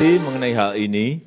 Diskusi mengenai hal ini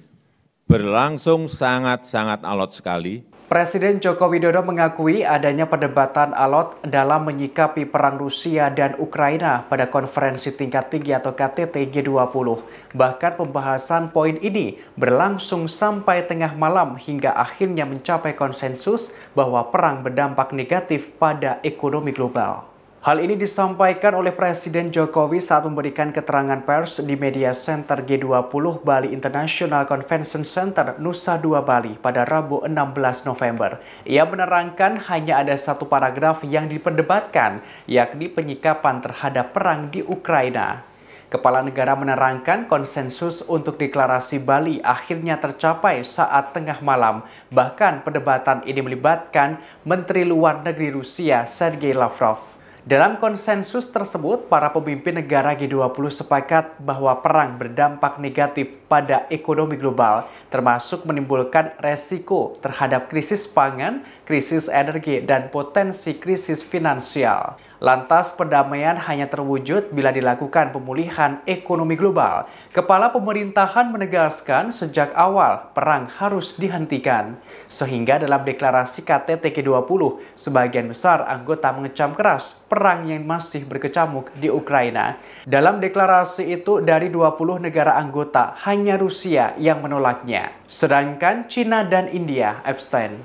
berlangsung sangat-sangat alot sekali. Presiden Joko Widodo mengakui adanya perdebatan alot dalam menyikapi perang Rusia dan Ukraina pada konferensi tingkat tinggi atau KTT G20. Bahkan pembahasan poin ini berlangsung sampai tengah malam hingga akhirnya mencapai konsensus bahwa perang berdampak negatif pada ekonomi global. Hal ini disampaikan oleh Presiden Jokowi saat memberikan keterangan pers di Media Center G20 Bali International Convention Center Nusa Dua Bali pada Rabu 16 November. Ia menerangkan hanya ada satu paragraf yang diperdebatkan, yakni penyikapan terhadap perang di Ukraina. Kepala negara menerangkan konsensus untuk deklarasi Bali akhirnya tercapai saat tengah malam. Bahkan perdebatan ini melibatkan Menteri Luar Negeri Rusia Sergei Lavrov. Dalam konsensus tersebut, para pemimpin negara G20 sepakat bahwa perang berdampak negatif pada ekonomi global, termasuk menimbulkan resiko terhadap krisis pangan, krisis energi, dan potensi krisis finansial. Lantas perdamaian hanya terwujud bila dilakukan pemulihan ekonomi global. Kepala pemerintahan menegaskan sejak awal perang harus dihentikan. Sehingga dalam deklarasi KTT G20, sebagian besar anggota mengecam keras perang yang masih berkecamuk di Ukraina. Dalam deklarasi itu dari 20 negara anggota, hanya Rusia yang menolaknya. Sedangkan China dan India abstain.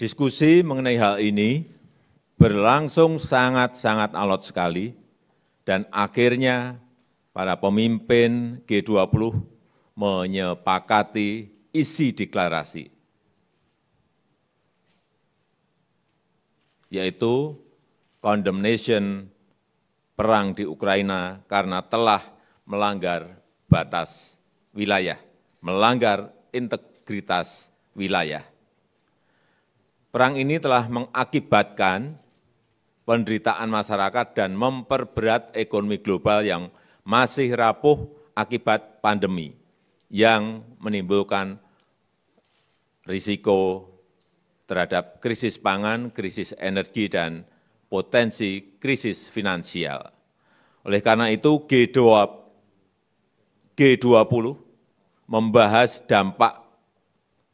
Diskusi mengenai hal ini berlangsung sangat-sangat alot sekali dan akhirnya para pemimpin G20 menyepakati isi deklarasi yaitu condemnation perang di Ukraina karena telah melanggar batas wilayah, melanggar integritas wilayah. Perang ini telah mengakibatkan penderitaan masyarakat dan memperberat ekonomi global yang masih rapuh akibat pandemi yang menimbulkan risiko terhadap krisis pangan, krisis energi, dan potensi krisis finansial. Oleh karena itu G20 membahas dampak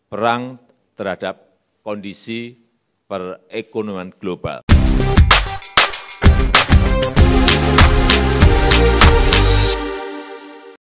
perang terhadap kondisi perekonomian global.